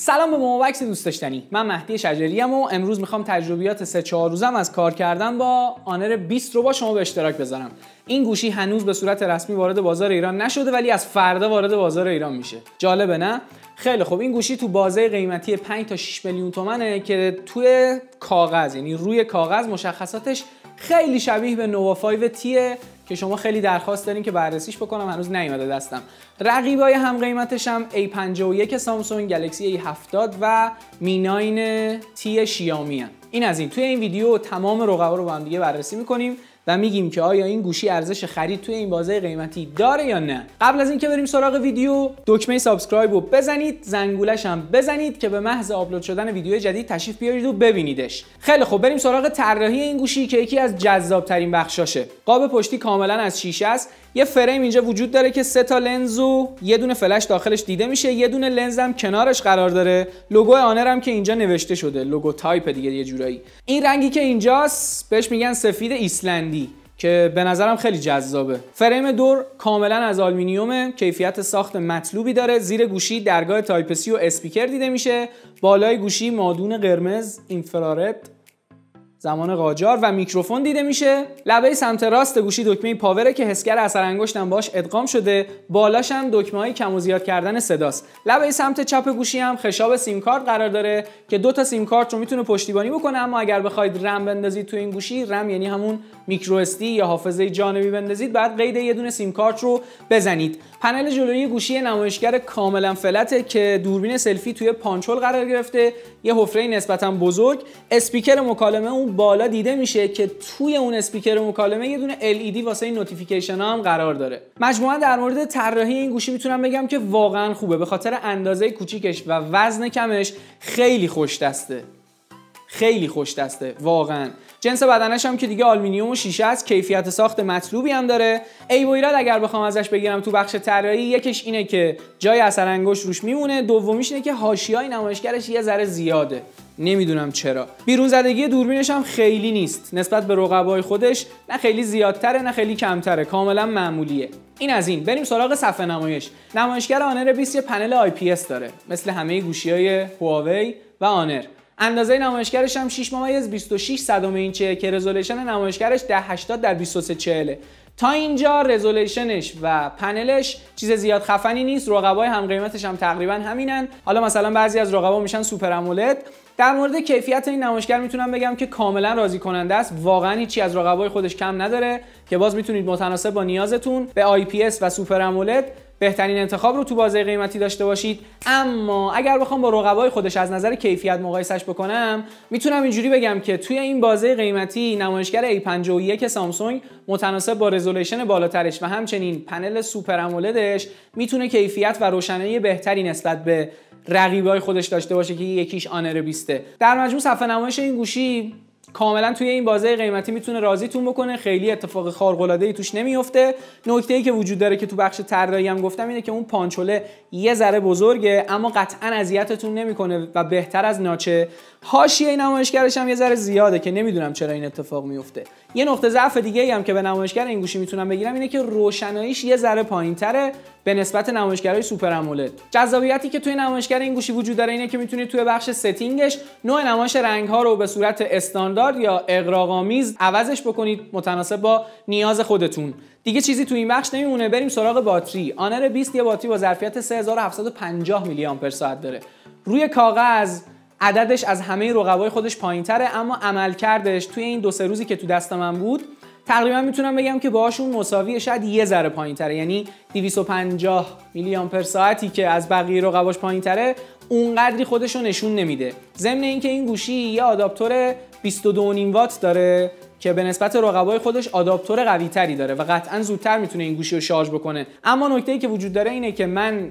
سلام به مومبکس دوست داشتنی من مهدی شجری و امروز میخوام تجربیات سه چهار روزم از کار کردن با آنر 20 رو با شما به اشتراک بذارم این گوشی هنوز به صورت رسمی وارد بازار ایران نشده ولی از فردا وارد بازار ایران میشه جالبه نه خیلی خب این گوشی تو بازه قیمتی 5 تا 6 میلیون تومنه که توی کاغذ یعنی روی کاغذ مشخصاتش خیلی شبیه به نووا 5 تیه که شما خیلی درخواست دارین که بررسیش بکنم هنوز نیومده دستم رقیبای هم قیمتش هم A51 سامسونگ گلکسی A70 و می 9 تی شیامی این از این توی این ویدیو تمام رقبا رو با هم دیگه بررسی میکنیم و میگیم که آیا این گوشی ارزش خرید توی این بازه قیمتی داره یا نه قبل از اینکه بریم سراغ ویدیو دکمه سابسکرایب رو بزنید زنگولش هم بزنید که به محض آپلود شدن ویدیو جدید تشریف بیارید و ببینیدش خیلی خب بریم سراغ طراحی این گوشی که یکی از جذابترین بخشاشه قاب پشتی کاملا از شیشه است یه فریم اینجا وجود داره که سه تا لنز و یه دونه فلش داخلش دیده میشه یه دونه لنز هم کنارش قرار داره لوگو آنر هم که اینجا نوشته شده لوگو تایپ دیگه یه جورایی این رنگی که اینجاست بهش میگن سفید ایسلندی که به نظرم خیلی جذابه فریم دور کاملا از آلمینیومه کیفیت ساخت مطلوبی داره زیر گوشی درگاه تایپ سی و اسپیکر دیده میشه بالای گوشی مادون قرمز اینفرارد زمان قاجار و میکروفون دیده میشه لبه سمت راست گوشی دکمه پاوره که حسگر اثر انگشتم باش ادغام شده بالاش هم دکمه های کم و زیاد کردن صداست لبه سمت چپ گوشی هم خشاب سیم کارت قرار داره که دو تا سیم کارت رو میتونه پشتیبانی بکنه اما اگر بخواید رم بندازید تو این گوشی رم یعنی همون میکرو استی یا حافظه جانبی بندازید بعد قید یه دونه سیم کارت رو بزنید پنل جلویی گوشی نمایشگر کاملا فلته که دوربین سلفی توی پانچول قرار گرفته یه حفره نسبتا بزرگ اسپیکر مکالمه اون بالا دیده میشه که توی اون اسپیکر مکالمه یه دونه LED واسه این نوتیفیکیشن ها هم قرار داره مجموعا در مورد طراحی این گوشی میتونم بگم که واقعا خوبه به خاطر اندازه کوچیکش و وزن کمش خیلی خوش دسته خیلی خوش دسته واقعا جنس بدنش هم که دیگه آلومینیوم و شیشه است کیفیت ساخت مطلوبی هم داره ای و ایراد اگر بخوام ازش بگیرم تو بخش طراحی یکش اینه که جای اثر انگشت روش میمونه دومیش اینه که حاشیه‌ای نمایشگرش یه ذره زیاده نمیدونم چرا بیرون زدگی دوربینش هم خیلی نیست نسبت به رقبای خودش نه خیلی زیادتره نه خیلی کمتره کاملا معمولیه این از این بریم سراغ صفحه نمایش نمایشگر آنر 20 یه پنل IPS داره مثل همه گوشی های هواوی و آنر اندازه نمایشگرش هم 6 ممیز 26 صدم اینچه که رزولوشن نمایشگرش 1080 در 2340 تا اینجا رزولوشنش و پنلش چیز زیاد خفنی نیست رقبای هم قیمتش هم تقریبا همینن حالا مثلا بعضی از رقبا میشن سوپر امولد در مورد کیفیت این نمایشگر میتونم بگم که کاملا راضی کننده است واقعا هیچی از رقبای خودش کم نداره که باز میتونید متناسب با نیازتون به IPS و سوپر امولد بهترین انتخاب رو تو بازه قیمتی داشته باشید اما اگر بخوام با رقبای خودش از نظر کیفیت مقایسش بکنم میتونم اینجوری بگم که توی این بازه قیمتی نمایشگر A51 سامسونگ متناسب با رزولوشن بالاترش و همچنین پنل سوپر امولدش میتونه کیفیت و روشنایی بهتری نسبت به رقیبای خودش داشته باشه که یکیش آنر 20 در مجموع صفحه نمایش این گوشی کاملا توی این بازه قیمتی میتونه راضیتون بکنه خیلی اتفاق خارق العاده ای توش نمیفته نکته ای که وجود داره که تو بخش طراحی هم گفتم اینه که اون پانچوله یه ذره بزرگه اما قطعا اذیتتون نمیکنه و بهتر از ناچه حاشیه نمایشگرش هم یه ذره زیاده که نمیدونم چرا این اتفاق میفته یه نقطه ضعف دیگه ای هم که به نمایشگر این گوشی میتونم بگیرم اینه که روشناییش یه ذره پایینتره به نسبت نمایشگرهای سوپر امولد جذابیتی که توی نمایشگر این گوشی وجود داره اینه که میتونید توی بخش ستینگش نوع نمایش رنگ ها رو به صورت استاندارد یا اقراق‌آمیز عوضش بکنید متناسب با نیاز خودتون دیگه چیزی توی این بخش نمیمونه بریم سراغ باتری آنر 20 یه باتری با ظرفیت 3750 میلی آمپر ساعت داره روی کاغذ عددش از همه رقبای خودش پایینتره اما عملکردش توی این دو سه روزی که تو دست من بود تقریبا میتونم بگم که باهاشون مساویه شاید یه ذره پایینتره یعنی 250 میلی آمپر ساعتی که از بقیه رقباش پایینتره اونقدری خودش رو نشون نمیده ضمن اینکه این گوشی یه آداپتور 22.5 وات داره که به نسبت رقبای خودش آداپتور قوی تری داره و قطعا زودتر میتونه این گوشی رو شارژ بکنه اما نکته ای که وجود داره اینه که من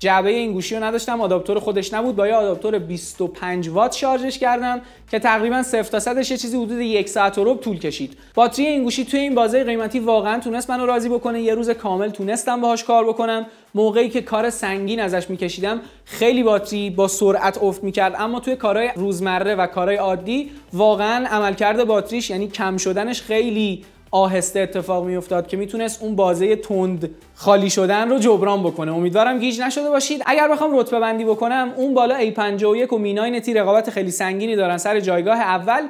جعبه این گوشی رو نداشتم آداپتور خودش نبود با یه آداپتور 25 وات شارژش کردم که تقریبا 0 تا یه چیزی حدود یک ساعت و ربع طول کشید باتری این گوشی توی این بازه قیمتی واقعا تونست منو راضی بکنه یه روز کامل تونستم باهاش کار بکنم موقعی که کار سنگین ازش میکشیدم خیلی باتری با سرعت افت میکرد اما توی کارهای روزمره و کارهای عادی واقعا عملکرد باتریش یعنی کم شدنش خیلی آهسته اتفاق افتاد که میتونست اون بازه تند خالی شدن رو جبران بکنه امیدوارم گیج نشده باشید اگر بخوام رتبه بندی بکنم اون بالا a 51 و میناین تی رقابت خیلی سنگینی دارن سر جایگاه اول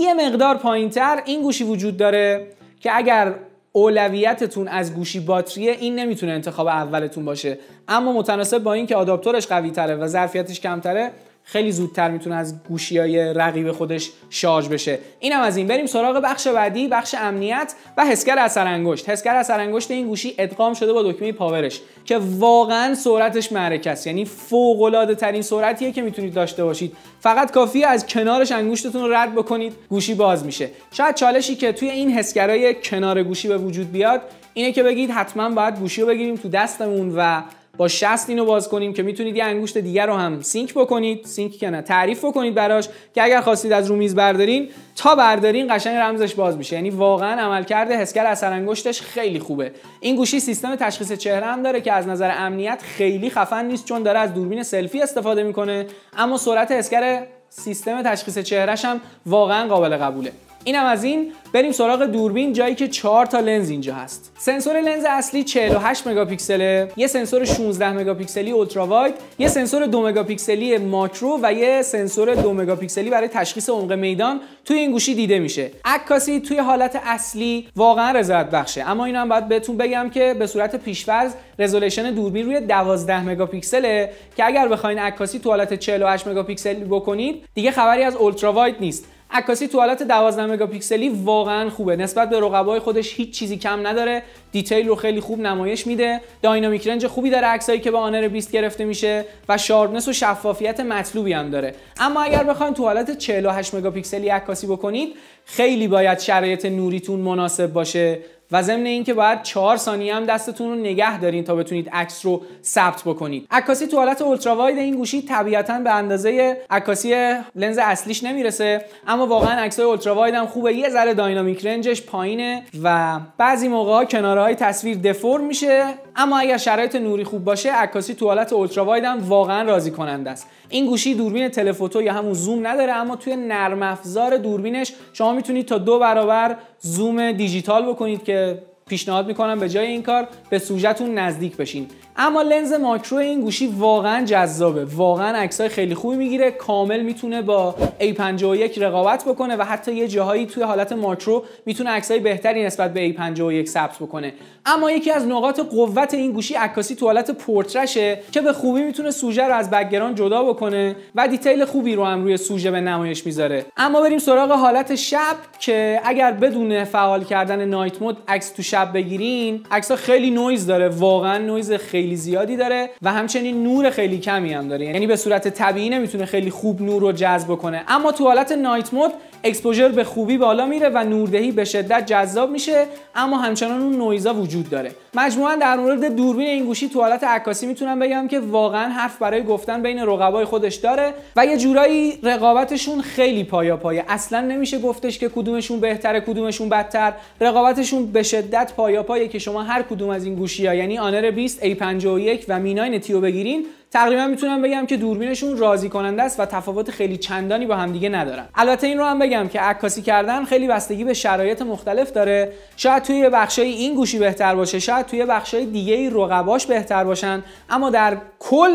یه مقدار پایینتر این گوشی وجود داره که اگر اولویتتون از گوشی باتریه این نمیتونه انتخاب اولتون باشه اما متناسب با اینکه آداپتورش قوی تره و ظرفیتش کمتره خیلی زودتر میتونه از گوشی های رقیب خودش شارژ بشه اینم از این بریم سراغ بخش بعدی بخش امنیت و حسگر اثر انگشت حسگر اثر انگشت این گوشی ادغام شده با دکمه پاورش که واقعا سرعتش معرکه است یعنی فوق العاده ترین سرعتیه که میتونید داشته باشید فقط کافیه از کنارش انگشتتون رو رد بکنید گوشی باز میشه شاید چالشی که توی این حسگرای کنار گوشی به وجود بیاد اینه که بگید حتما باید گوشی رو بگیریم تو دستمون و با 60 اینو باز کنیم که میتونید یه انگشت دیگر رو هم سینک بکنید سینک که نه تعریف بکنید براش که اگر خواستید از رومیز بردارین تا بردارین قشنگ رمزش باز میشه یعنی واقعا عملکرد حسگر اثر انگشتش خیلی خوبه این گوشی سیستم تشخیص چهره هم داره که از نظر امنیت خیلی خفن نیست چون داره از دوربین سلفی استفاده میکنه اما سرعت حسگر سیستم تشخیص چهرهش هم واقعا قابل قبوله اینم از این بریم سراغ دوربین جایی که 4 تا لنز اینجا هست سنسور لنز اصلی 48 مگاپیکسله یه سنسور 16 مگاپیکسلی اولترا واید یه سنسور 2 مگاپیکسلی ماکرو و یه سنسور 2 مگاپیکسلی برای تشخیص عمق میدان توی این گوشی دیده میشه عکاسی توی حالت اصلی واقعا رضایت بخشه اما اینا هم باید بهتون بگم که به صورت پیشفرض رزولوشن دوربین روی 12 مگاپیکسله که اگر بخواین عکاسی تو حالت 48 مگاپیکسل بکنید دیگه خبری از اولترا واید نیست عکاسی تو حالت 12 مگاپیکسلی واقعا خوبه نسبت به رقبای خودش هیچ چیزی کم نداره دیتیل رو خیلی خوب نمایش میده داینامیک رنج خوبی داره عکسایی که با آنر 20 گرفته میشه و شارپنس و شفافیت مطلوبی هم داره اما اگر بخواید تو حالت 48 مگاپیکسلی عکاسی بکنید خیلی باید شرایط نوریتون مناسب باشه و ضمن اینکه باید 4 ثانیه هم دستتون رو نگه دارین تا بتونید عکس رو ثبت بکنید عکاسی تو حالت اولترا واید این گوشی طبیعتا به اندازه عکاسی لنز اصلیش نمیرسه اما واقعا عکسای اولترا واید هم خوبه یه ذره داینامیک رنجش پایینه و بعضی موقع ها تصویر دفور میشه اما اگر شرایط نوری خوب باشه عکاسی تو حالت اولترا واید هم واقعا راضی کننده است این گوشی دوربین تلفوتو یا همون زوم نداره اما توی نرم افزار دوربینش شما میتونید تا دو برابر زوم دیجیتال بکنید که پیشنهاد میکنم به جای این کار به سوژتون نزدیک بشین اما لنز ماکرو این گوشی واقعا جذابه واقعا عکسای خیلی خوبی میگیره کامل میتونه با A51 رقابت بکنه و حتی یه جاهایی توی حالت ماکرو میتونه عکسای بهتری نسبت به A51 ثبت بکنه اما یکی از نقاط قوت این گوشی عکاسی تو حالت پورترشه که به خوبی میتونه سوژه رو از بکگراند جدا بکنه و دیتیل خوبی رو هم روی سوژه به نمایش میذاره اما بریم سراغ حالت شب که اگر بدون فعال کردن نایت مود عکس تو شب بگیرین عکس خیلی نویز داره واقعا نویز خیلی خیلی زیادی داره و همچنین نور خیلی کمی هم داره یعنی به صورت طبیعی نمیتونه خیلی خوب نور رو جذب کنه اما تو حالت نایت مود اکسپوژر به خوبی بالا میره و نوردهی به شدت جذاب میشه اما همچنان اون نویزا وجود داره مجموعا در مورد دوربین این گوشی تو حالت عکاسی میتونم بگم که واقعا حرف برای گفتن بین رقبای خودش داره و یه جورایی رقابتشون خیلی پایا پایه اصلا نمیشه گفتش که کدومشون بهتره کدومشون بدتر رقابتشون به شدت پایا پایه که شما هر کدوم از این گوشی ها یعنی آنر 20 A51 و می تیو بگیرین تقریبا میتونم بگم که دوربینشون راضی کننده است و تفاوت خیلی چندانی با همدیگه ندارن البته این رو هم بگم که عکاسی کردن خیلی بستگی به شرایط مختلف داره شاید توی بخشای این گوشی بهتر باشه شاید توی بخشای دیگه رقباش بهتر باشن اما در کل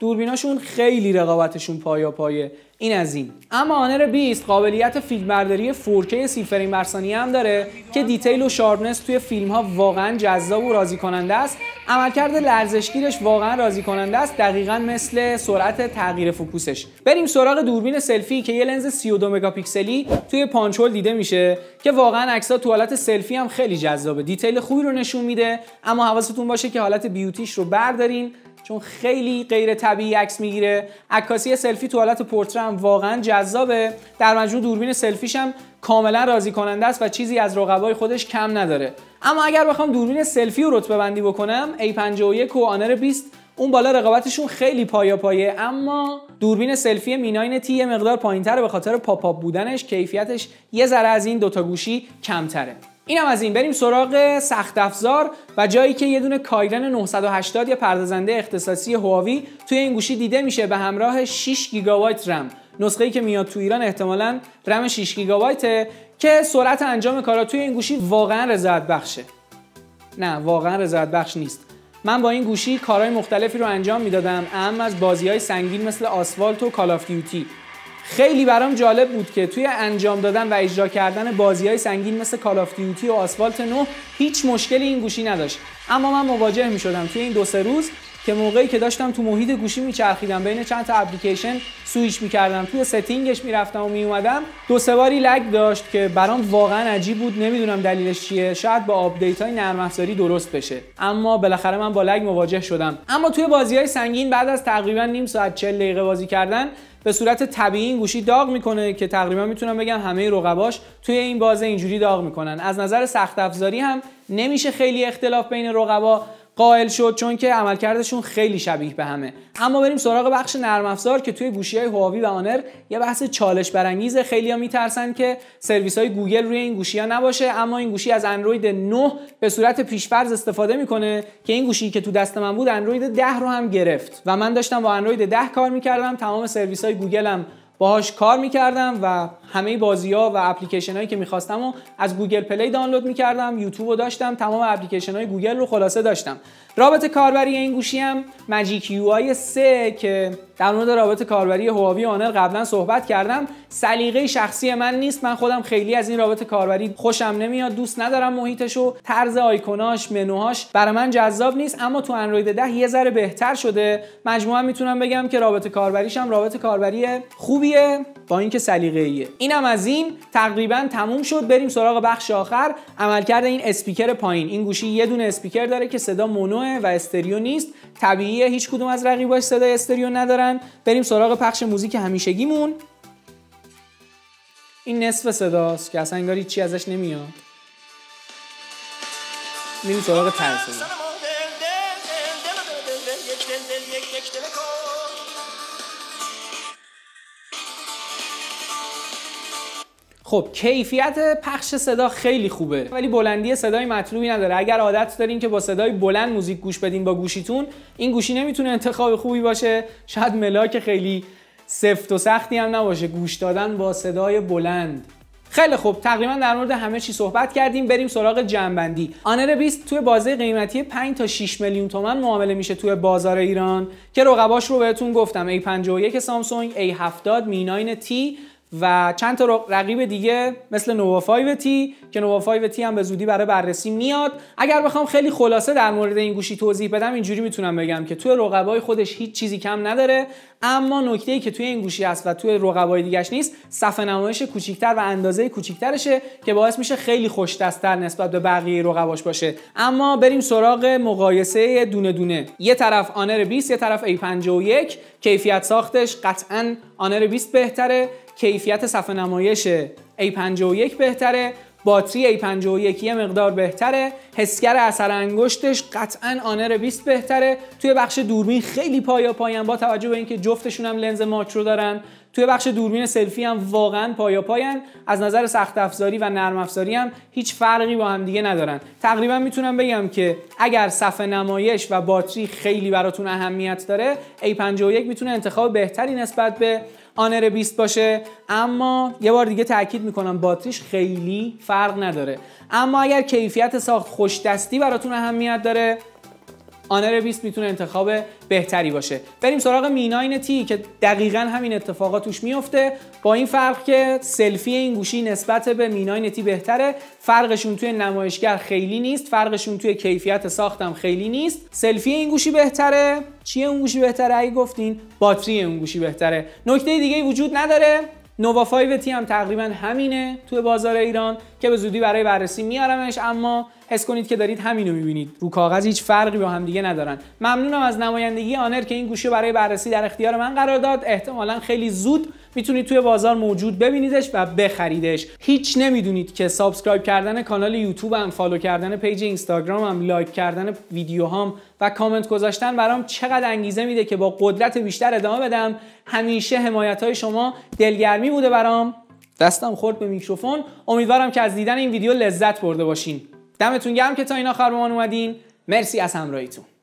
دوربیناشون خیلی رقابتشون پایا پایه این از این اما آنر 20 قابلیت فیلمبرداری 4K 30 فریم بر ثانیه هم داره که دیتیل و شارپنس توی فیلم ها واقعا جذاب و راضی کننده است عملکرد لرزشگیرش واقعا راضی کننده است دقیقا مثل سرعت تغییر فوکوسش بریم سراغ دوربین سلفی که یه لنز 32 مگاپیکسلی توی پانچول دیده میشه که واقعا عکس‌ها تو حالت سلفی هم خیلی جذابه دیتیل خوبی رو نشون میده اما حواستون باشه که حالت بیوتیش رو بردارین چون خیلی غیر طبیعی عکس میگیره عکاسی سلفی تو حالت پورتره هم واقعا جذابه در مجموع دوربین سلفیش هم کاملا راضی کننده است و چیزی از رقبای خودش کم نداره اما اگر بخوام دوربین سلفی رو رتبه بندی بکنم A51 و آنر 20 اون بالا رقابتشون خیلی پایا پایه اما دوربین سلفی میناین تی یه مقدار پایینتره به خاطر پاپ بودنش کیفیتش یه ذره از این دوتا گوشی کمتره اینم از این بریم سراغ سخت افزار و جایی که یه دونه کایرن 980 یا پردازنده اختصاصی هواوی توی این گوشی دیده میشه به همراه 6 گیگابایت رم نسخه ای که میاد تو ایران احتمالا رم 6 گیگابایته که سرعت انجام کارا توی این گوشی واقعا رضایت بخشه نه واقعا رضایت بخش نیست من با این گوشی کارهای مختلفی رو انجام میدادم اهم از بازی های سنگین مثل آسفالت و کالاف دیوتی خیلی برام جالب بود که توی انجام دادن و اجرا کردن بازی های سنگین مثل کال آف دیوتی و آسفالت 9 هیچ مشکلی این گوشی نداشت اما من مواجه می شدم توی این دو سه روز که موقعی که داشتم تو محیط گوشی میچرخیدم بین چند تا اپلیکیشن سویچ میکردم توی ستینگش میرفتم و میومدم دو سه باری لگ داشت که برام واقعا عجیب بود نمیدونم دلیلش چیه شاید با آپدیت های نرم افزاری درست بشه اما بالاخره من با لگ مواجه شدم اما توی بازی های سنگین بعد از تقریبا نیم ساعت 40 دقیقه بازی کردن به صورت طبیعی این گوشی داغ میکنه که تقریبا میتونم بگم همه رقباش توی این بازه اینجوری داغ میکنن از نظر سخت افزاری هم نمیشه خیلی اختلاف بین رقبا قائل شد چون که عملکردشون خیلی شبیه به همه اما بریم سراغ بخش نرم افزار که توی گوشی های هواوی و آنر یه بحث چالش برانگیز ها میترسن که سرویس های گوگل روی این گوشی ها نباشه اما این گوشی از اندروید 9 به صورت پیشفرض استفاده میکنه که این گوشی که تو دست من بود اندروید 10 رو هم گرفت و من داشتم با اندروید 10 کار میکردم تمام سرویس های گوگل باهاش کار میکردم و همه بازی ها و اپلیکیشن هایی که میخواستم و از گوگل پلی دانلود میکردم یوتیوب رو داشتم تمام اپلیکیشن های گوگل رو خلاصه داشتم رابط کاربری این گوشی هم مجیک یو آی 3 که در مورد رابط کاربری هواوی آنر قبلا صحبت کردم سلیقه شخصی من نیست من خودم خیلی از این رابط کاربری خوشم نمیاد دوست ندارم و طرز آیکوناش منوهاش برای من جذاب نیست اما تو اندروید 10 یه ذره بهتر شده مجموعا میتونم بگم که رابط کاربریش هم رابط کاربری خوبیه با اینکه سلیقه‌ایه اینم از این تقریبا تموم شد بریم سراغ بخش آخر عملکرد این اسپیکر پایین این گوشی یه دونه اسپیکر داره که صدا مونوه و استریو نیست طبیعیه هیچ کدوم از رقیباش صدای استریو ندارن بریم سراغ پخش موزیک همیشگیمون این نصف صداست که اصلا انگار چی ازش نمیاد میریم سراغ ترسیم خب کیفیت پخش صدا خیلی خوبه ولی بلندی صدای مطلوبی نداره اگر عادت دارین که با صدای بلند موزیک گوش بدین با گوشیتون این گوشی نمیتونه انتخاب خوبی باشه شاید ملاک خیلی سفت و سختی هم نباشه گوش دادن با صدای بلند خیلی خوب تقریبا در مورد همه چی صحبت کردیم بریم سراغ جنبندی آنر 20 توی بازه قیمتی 5 تا 6 میلیون تومن معامله میشه توی بازار ایران که رقباش رو بهتون گفتم A51 سامسونگ A70 میناین و چند تا رقیب دیگه مثل نووا 5 تی که نووا 5 تی هم به زودی برای بررسی میاد اگر بخوام خیلی خلاصه در مورد این گوشی توضیح بدم اینجوری میتونم بگم که توی رقبای خودش هیچ چیزی کم نداره اما نکته ای که توی این گوشی هست و توی رقبای دیگهش نیست صفحه نمایش کوچیکتر و اندازه کوچیکترشه که باعث میشه خیلی خوش دستتر نسبت به بقیه رقباش باشه اما بریم سراغ مقایسه دونه دونه یه طرف آنر 20 یه طرف A51 کیفیت ساختش قطعا آنر 20 بهتره کیفیت صفحه نمایش A51 بهتره باتری A51 یه مقدار بهتره حسگر اثر انگشتش قطعا آنر 20 بهتره توی بخش دوربین خیلی پایا پایین با توجه به اینکه جفتشون هم لنز ماکرو دارن توی بخش دوربین سلفی هم واقعا پایا پایان، از نظر سخت افزاری و نرم افزاری هم هیچ فرقی با هم دیگه ندارن تقریبا میتونم بگم که اگر صفحه نمایش و باتری خیلی براتون اهمیت داره A51 میتونه انتخاب بهتری نسبت به آنر 20 باشه اما یه بار دیگه تاکید میکنم باتریش خیلی فرق نداره اما اگر کیفیت ساخت خوش دستی براتون اهمیت داره آنر 20 میتونه انتخاب بهتری باشه بریم سراغ میناین تی که دقیقا همین اتفاقاتوش توش میفته با این فرق که سلفی این گوشی نسبت به میناین تی بهتره فرقشون توی نمایشگر خیلی نیست فرقشون توی کیفیت ساختم خیلی نیست سلفی این گوشی بهتره چیه اون گوشی بهتره ای گفتین باتری اون گوشی بهتره نکته دیگه وجود نداره نووا 5 هم تقریبا همینه تو بازار ایران که به زودی برای بررسی میارمش اما حس کنید که دارید همینو میبینید رو کاغذ هیچ فرقی با هم دیگه ندارن ممنونم از نمایندگی آنر که این گوشه برای بررسی در اختیار من قرار داد احتمالا خیلی زود میتونید توی بازار موجود ببینیدش و بخریدش هیچ نمیدونید که سابسکرایب کردن کانال یوتیوبم فالو کردن پیج اینستاگرام هم لایک کردن ویدیوهام و کامنت گذاشتن برام چقدر انگیزه میده که با قدرت بیشتر ادامه بدم همیشه حمایت های شما دلگرمی بوده برام دستم خورد به میکروفون امیدوارم که از دیدن این ویدیو لذت برده باشین دمتون گرم که تا این آخر به من اومدین مرسی از همراهیتون